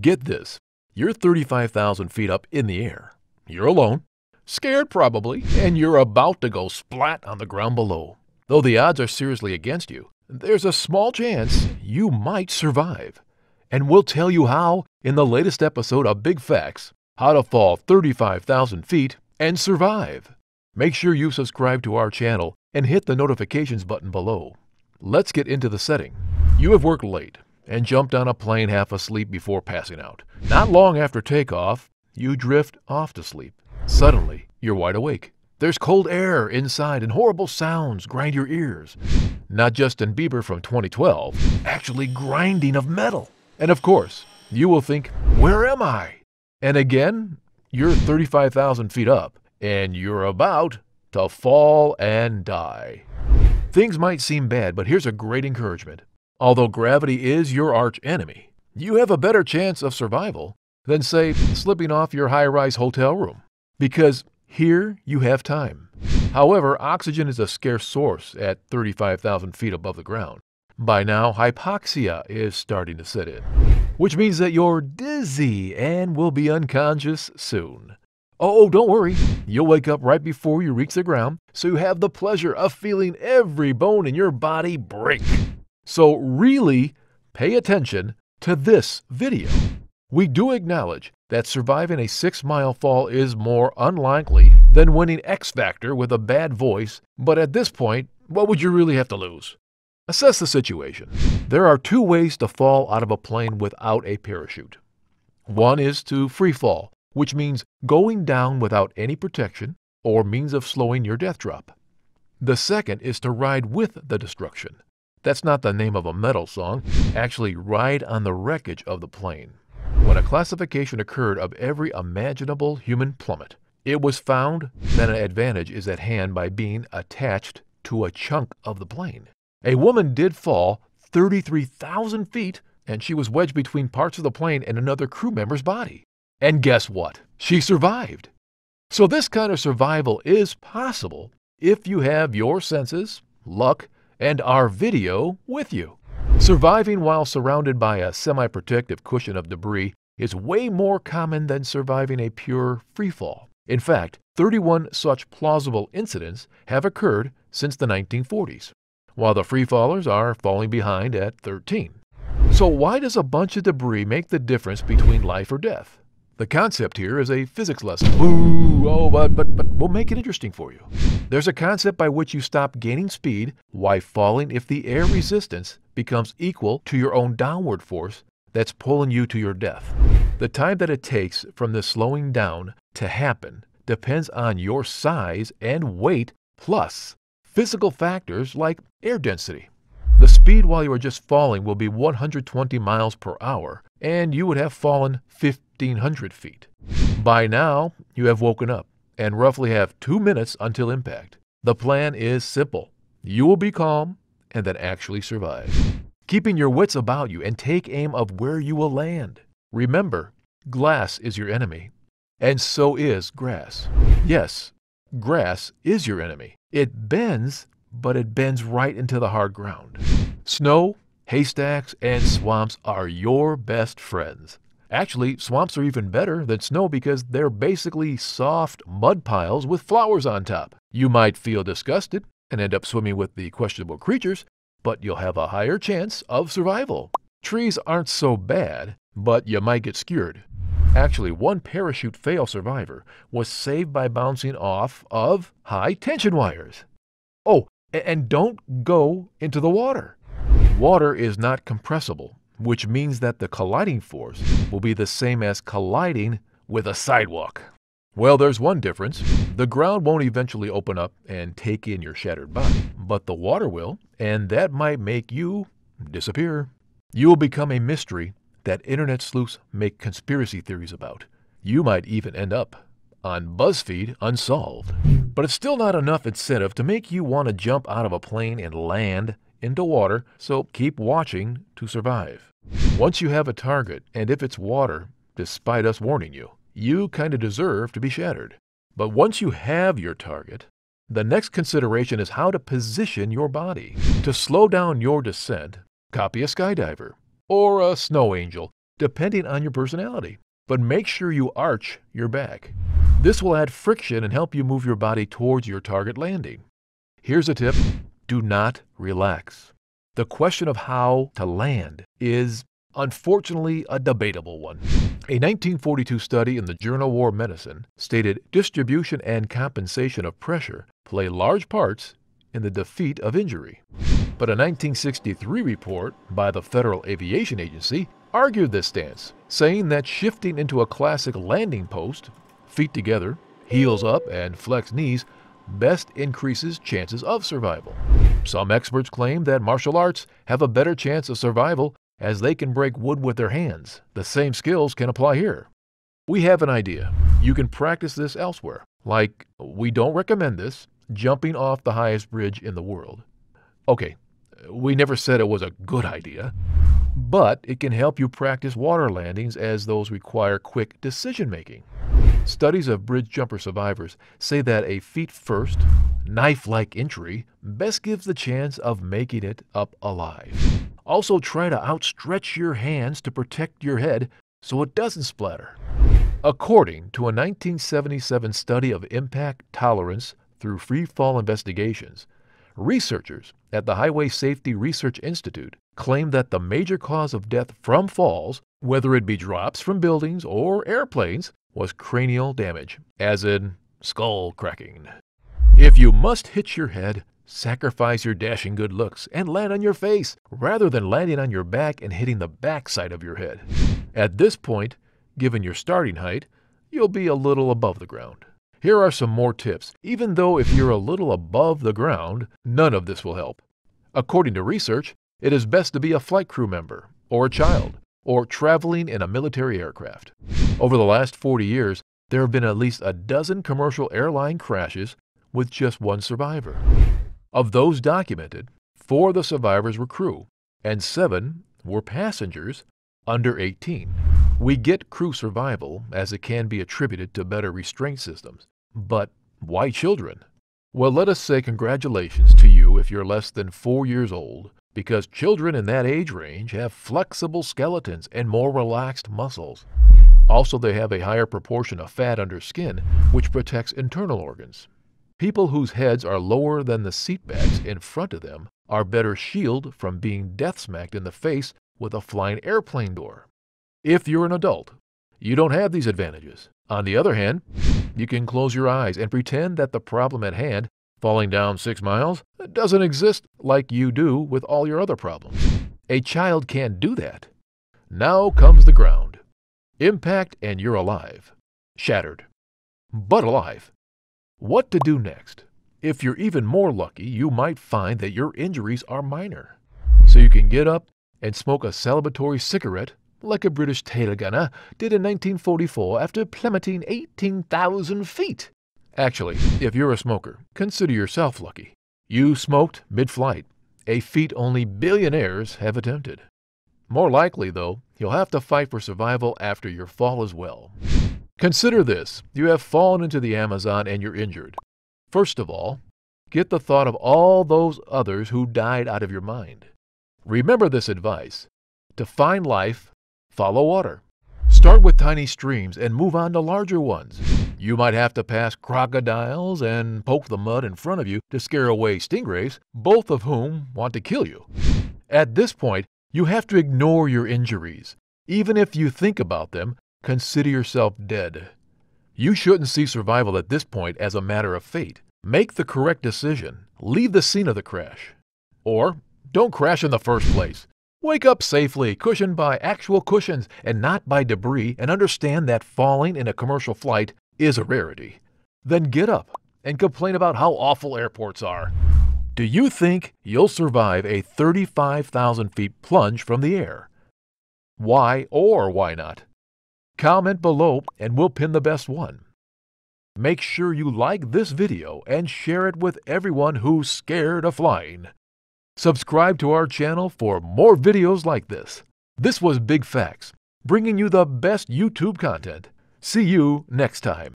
Get this you're 35,000 feet up in the air. You're alone, scared probably, and you're about to go splat on the ground below. Though the odds are seriously against you, there's a small chance you might survive. And we'll tell you how in the latest episode of Big Facts How to Fall 35,000 Feet and Survive. Make sure you subscribe to our channel and hit the notifications button below. Let's get into the setting. You have worked late, and jumped on a plane half asleep before passing out. Not long after takeoff, you drift off to sleep. Suddenly, you're wide awake. There's cold air inside and horrible sounds grind your ears. Not Justin Bieber from 2012, actually grinding of metal. And of course, you will think, where am I? And again, you're 35,000 feet up and you're about to fall and die. Things might seem bad, but here's a great encouragement. Although gravity is your arch enemy, you have a better chance of survival than, say, slipping off your high rise hotel room, because here you have time. However, oxygen is a scarce source at 35,000 feet above the ground. By now, hypoxia is starting to set in, which means that you're dizzy and will be unconscious soon. Oh, oh, don't worry, you'll wake up right before you reach the ground, so you have the pleasure of feeling every bone in your body break. So really pay attention to this video. We do acknowledge that surviving a six mile fall is more unlikely than winning X Factor with a bad voice, but at this point, what would you really have to lose? Assess the situation. There are two ways to fall out of a plane without a parachute. One is to free fall, which means going down without any protection or means of slowing your death drop. The second is to ride with the destruction, that's not the name of a metal song. Actually, Ride on the Wreckage of the Plane. When a classification occurred of every imaginable human plummet, it was found that an advantage is at hand by being attached to a chunk of the plane. A woman did fall 33,000 feet, and she was wedged between parts of the plane and another crew member's body. And guess what? She survived. So, this kind of survival is possible if you have your senses, luck, and our video with you. Surviving while surrounded by a semi-protective cushion of debris is way more common than surviving a pure freefall. In fact, 31 such plausible incidents have occurred since the 1940s, while the freefallers are falling behind at 13. So why does a bunch of debris make the difference between life or death? The concept here is a physics lesson. Ooh, oh, but, but, but we'll make it interesting for you. There's a concept by which you stop gaining speed while falling if the air resistance becomes equal to your own downward force that's pulling you to your death. The time that it takes from the slowing down to happen depends on your size and weight plus physical factors like air density. The speed while you are just falling will be 120 miles per hour, and you would have fallen 50. 1,500 feet. By now, you have woken up and roughly have two minutes until impact. The plan is simple. You will be calm and then actually survive. Keeping your wits about you and take aim of where you will land. Remember, glass is your enemy, and so is grass. Yes, grass is your enemy. It bends, but it bends right into the hard ground. Snow, haystacks, and swamps are your best friends. Actually, swamps are even better than snow because they're basically soft mud piles with flowers on top. You might feel disgusted and end up swimming with the questionable creatures, but you'll have a higher chance of survival. Trees aren't so bad, but you might get skewered. Actually, one parachute fail survivor was saved by bouncing off of high tension wires. Oh, and don't go into the water. Water is not compressible, which means that the colliding force will be the same as colliding with a sidewalk. Well, there's one difference. The ground won't eventually open up and take in your shattered body, but the water will, and that might make you disappear. You will become a mystery that internet sleuths make conspiracy theories about. You might even end up on BuzzFeed Unsolved. But it's still not enough incentive to make you want to jump out of a plane and land into water, so keep watching to survive. Once you have a target, and if it's water, despite us warning you, you kinda deserve to be shattered. But once you have your target, the next consideration is how to position your body. To slow down your descent, copy a skydiver or a snow angel, depending on your personality. But make sure you arch your back. This will add friction and help you move your body towards your target landing. Here's a tip do not relax. The question of how to land is unfortunately a debatable one. A 1942 study in the journal War Medicine stated distribution and compensation of pressure play large parts in the defeat of injury. But a 1963 report by the Federal Aviation Agency argued this stance, saying that shifting into a classic landing post, feet together, heels up, and flexed knees best increases chances of survival. Some experts claim that martial arts have a better chance of survival as they can break wood with their hands. The same skills can apply here. We have an idea. You can practice this elsewhere, like, we don't recommend this, jumping off the highest bridge in the world. Okay, we never said it was a good idea, but it can help you practice water landings as those require quick decision making. Studies of bridge jumper survivors say that a feet first, knife like entry best gives the chance of making it up alive. Also, try to outstretch your hands to protect your head so it doesn't splatter. According to a 1977 study of impact tolerance through free fall investigations, researchers at the Highway Safety Research Institute claim that the major cause of death from falls, whether it be drops from buildings or airplanes, was cranial damage, as in skull cracking. If you must hit your head, sacrifice your dashing good looks and land on your face rather than landing on your back and hitting the backside of your head. At this point, given your starting height, you'll be a little above the ground. Here are some more tips, even though if you're a little above the ground, none of this will help. According to research, it is best to be a flight crew member or a child or traveling in a military aircraft. Over the last 40 years, there have been at least a dozen commercial airline crashes with just one survivor. Of those documented, four of the survivors were crew, and seven were passengers under 18. We get crew survival as it can be attributed to better restraint systems, but why children? Well, let us say congratulations to you if you're less than four years old because children in that age range have flexible skeletons and more relaxed muscles. Also, they have a higher proportion of fat under skin, which protects internal organs. People whose heads are lower than the seatbacks in front of them are better shielded from being death smacked in the face with a flying airplane door. If you're an adult, you don't have these advantages. On the other hand, you can close your eyes and pretend that the problem at hand Falling down six miles doesn't exist like you do with all your other problems. A child can't do that. Now comes the ground. Impact and you're alive. Shattered. But alive. What to do next? If you're even more lucky, you might find that your injuries are minor. So you can get up and smoke a celebratory cigarette like a British tail gunner did in 1944 after plummeting 18,000 feet. Actually, if you're a smoker, consider yourself lucky. You smoked mid-flight, a feat only billionaires have attempted. More likely, though, you'll have to fight for survival after your fall as well. Consider this. You have fallen into the Amazon and you're injured. First of all, get the thought of all those others who died out of your mind. Remember this advice. To find life, follow water. Start with tiny streams and move on to larger ones. You might have to pass crocodiles and poke the mud in front of you to scare away stingrays, both of whom want to kill you. At this point, you have to ignore your injuries. Even if you think about them, consider yourself dead. You shouldn't see survival at this point as a matter of fate. Make the correct decision. Leave the scene of the crash. Or don't crash in the first place. Wake up safely, cushioned by actual cushions and not by debris, and understand that falling in a commercial flight is a rarity, then get up and complain about how awful airports are. Do you think you'll survive a 35,000 feet plunge from the air? Why or why not? Comment below and we'll pin the best one. Make sure you like this video and share it with everyone who's scared of flying. Subscribe to our channel for more videos like this. This was Big Facts, bringing you the best YouTube content. See you next time.